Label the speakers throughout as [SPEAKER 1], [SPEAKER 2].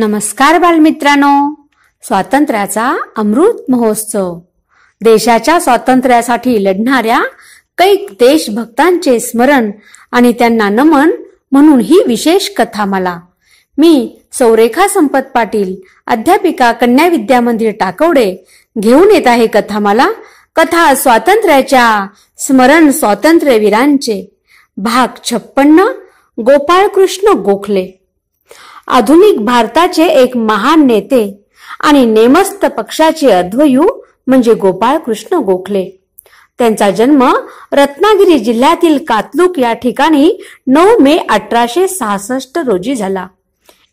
[SPEAKER 1] नमस्कार बालमित्रांनो स्वातंत्र्याचा अमृत महोत्सव देशाच्या स्वातंत्र्यासाठी लढणाऱ्या कैक देशभक्तांचे स्मरण आणि त्यांना नमन म्हणून ही विशेष कथा मला मी सौरेखा संपत पाटील अध्यापिका कन्या विद्या मंदिर टाकवडे घेऊन येत आहे कथा मला कथा स्वातंत्र्याच्या स्मरण स्वातंत्र्यवीरांचे भाग छप्पन्न गोपाळकृष्ण गोखले आधुनिक भारताचे एक महान नेते आणि नेमस्त पक्षाचे अध्वयू म्हणजे गोपाळ कृष्ण गोखले त्यांचा जन्म रत्नागिरी जिल्ह्यातील कातलुक या ठिकाणी नऊ मे अठराशे सहासष्ट रोजी झाला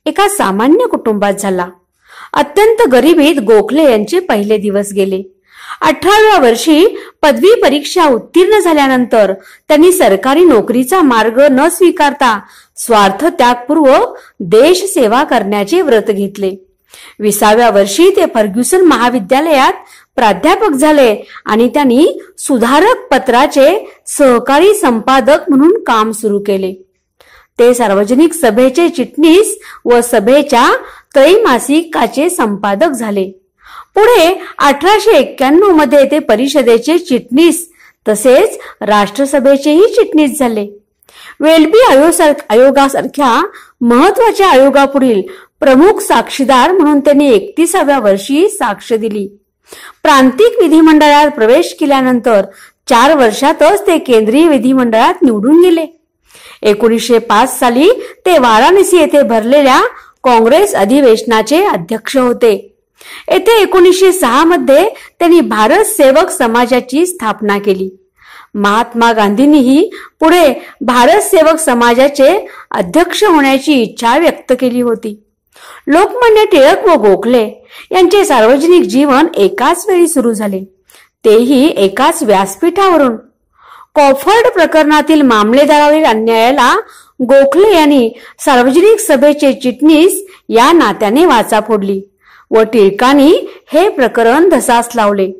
[SPEAKER 1] एका सामान्य कुटुंबात झाला अत्यंत गरिबीत गोखले यांचे पहिले दिवस गेले अठराव्या वर्षी पदवी परीक्षा उत्तीर्ण झाल्यानंतर त्यांनी सरकारी नोकरीचा मार्ग न स्वीकारता स्वार्थ त्यागपूर्व सेवा करण्याचे व्रत घेतले विसाव्या वर्षी ते फर्ग्युसन महाविद्यालयात प्राध्यापक झाले आणि त्यांनी सुधारक पत्राचे सहकारी संपादक म्हणून काम सुरू केले ते सार्वजनिक सभेचे चिटणीस व सभेच्या त्रैमासिकाचे संपादक झाले पुढे अठराशे एक्क्याण्णव मध्ये ते परिषदेचे चिटणीस तसेच राष्ट्रसभेचेही चिटणीस झाले वेलबी आयोग आयोगासारख्या महत्वाच्या आयोगापुढील प्रमुख साक्षीदार म्हणून त्यांनी एकतीसाव्या वर्षी साक्ष दिली प्रांतिक विधिमंडळात प्रवेश केल्यानंतर चार वर्षातच ते केंद्रीय विधिमंडळात निवडून गेले एकोणीसशे पाच साली ते वाराणसी येथे भरलेल्या काँग्रेस अधिवेशनाचे अध्यक्ष होते येथे एकोणीसशे सहा मध्ये त्यांनी भारत सेवक समाजाची स्थापना केली महात्मा गांधींनीही पुढे भारत सेवक समाजाचे अध्यक्ष होण्याची इच्छा व्यक्त केली होती लोकमान्य टिळक व गोखले यांचे सार्वजनिक जीवन एकाच वेळी सुरू झाले तेही एकाच व्यासपीठावरून कॉफर्ड प्रकरणातील मामलेदारावरील अन्यायाला गोखले यांनी सार्वजनिक सभेचे चिटणीस या नात्याने वाचा फोडली व टिळकांनी हे प्रकरण धसास लावले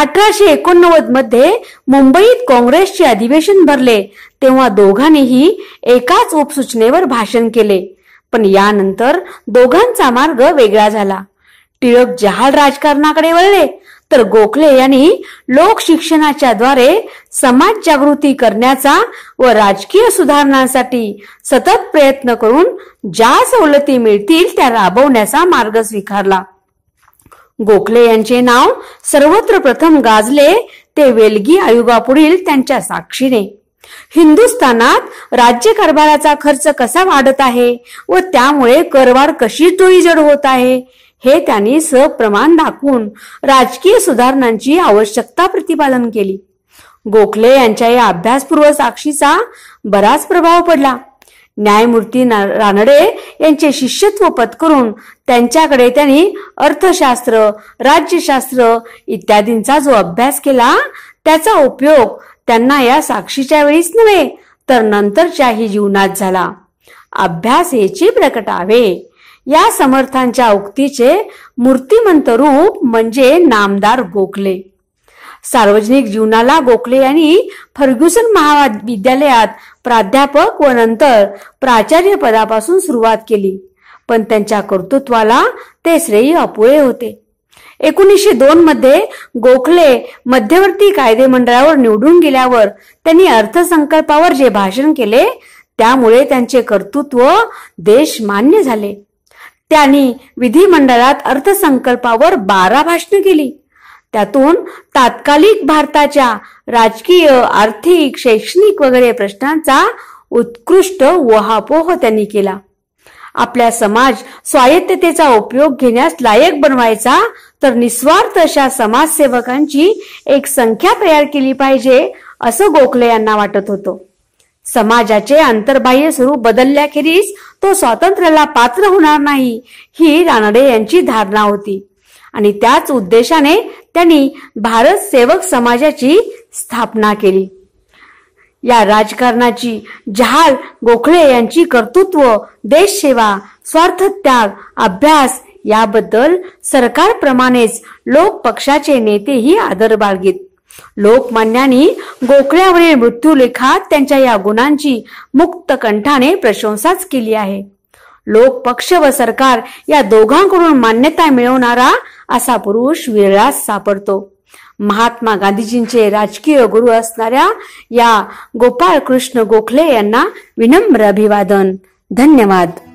[SPEAKER 1] अठराशे एकोणनव्वद मध्ये मुंबईत काँग्रेसचे अधिवेशन भरले तेव्हा दोघांनीही एकाच उपसूचनेवर भाषण केले पण यानंतर दोघांचा मार्ग वेगळा झाला टिळक जहाल राजकारणाकडे वळले तर गोखले यांनी शिक्षणाच्या द्वारे समाज जागृती करण्याचा व राजकीय सुधारणांसाठी सतत प्रयत्न करून ज्या सवलती मिळतील त्या राबवण्याचा मार्ग स्वीकारला गोखले यांचे नाव सर्वत्र प्रथम गाजले ते वेलगी आयोगापुढील त्यांच्या साक्षीने हिंदुस्थानात कारभाराचा खर्च कसा वाढत आहे व त्यामुळे करवाढ कशी जड होत आहे हे त्यांनी सप्रमाण दाखवून राजकीय सुधारणांची आवश्यकता प्रतिपादन केली गोखले यांच्या या अभ्यासपूर्व साक्षीचा बराच प्रभाव पडला न्यायमूर्ती रानडे यांचे शिष्यत्व पत्करून त्यांच्याकडे त्यांनी अर्थशास्त्र राज्यशास्त्र इत्यादींचा जो अभ्यास केला त्याचा उपयोग त्यांना या साक्षीच्या वेळीच नव्हे तर नंतरच्याही जीवनात झाला अभ्यास याची प्रकटावे या समर्थांच्या उक्तीचे मूर्तिमंत रूप म्हणजे नामदार गोखले सार्वजनिक जीवनाला गोखले यांनी फर्ग्युसन महाविद्यालयात प्राध्यापक व नंतर प्राचार्य पदापासून सुरुवात केली पण त्यांच्या कर्तृत्वाला ते श्रेय अपुळे होते एकोणीसशे दोन मध्ये गोखले मध्यवर्ती कायदे मंडळावर निवडून गेल्यावर त्यांनी अर्थसंकल्पावर जे भाषण केले त्यामुळे त्यांचे कर्तृत्व देश मान्य झाले त्यांनी विधिमंडळात अर्थसंकल्पावर बारा भाषण केली त्यातून तात्कालिक भारताच्या राजकीय आर्थिक शैक्षणिक वगैरे प्रश्नांचा उत्कृष्ट वहापोह त्यांनी केला आपल्या समाज स्वायत्ततेचा उपयोग घेण्यास लायक बनवायचा तर निस्वार्थ अशा समाजसेवकांची एक संख्या तयार केली पाहिजे असं गोखले यांना वाटत होतं समाजाचे अंतर्बाह्य स्वरूप बदलल्याखेरीज तो स्वातंत्र्याला पात्र होणार नाही ही रानडे यांची धारणा होती आणि त्याच उद्देशाने त्यांनी भारत सेवक समाजाची स्थापना केली या राजकारणाची जहाल गोखले यांची कर्तृत्व देशसेवा स्वार्थ त्याग अभ्यास याबद्दल सरकारप्रमाणेच लोक पक्षाचे नेतेही आदर बाळगीत लोकमान्यांनी गोखल्यावरील मृत्यूलेखात त्यांच्या या गुणांची मुक्त कंठाने प्रशंसाच केली आहे लोक पक्ष व सरकार या दोघांकडून मान्यता मिळवणारा असा पुरुष वेळाच सापडतो महात्मा गांधीजींचे राजकीय गुरु असणाऱ्या या गोपाळ कृष्ण गोखले यांना विनम्र अभिवादन धन्यवाद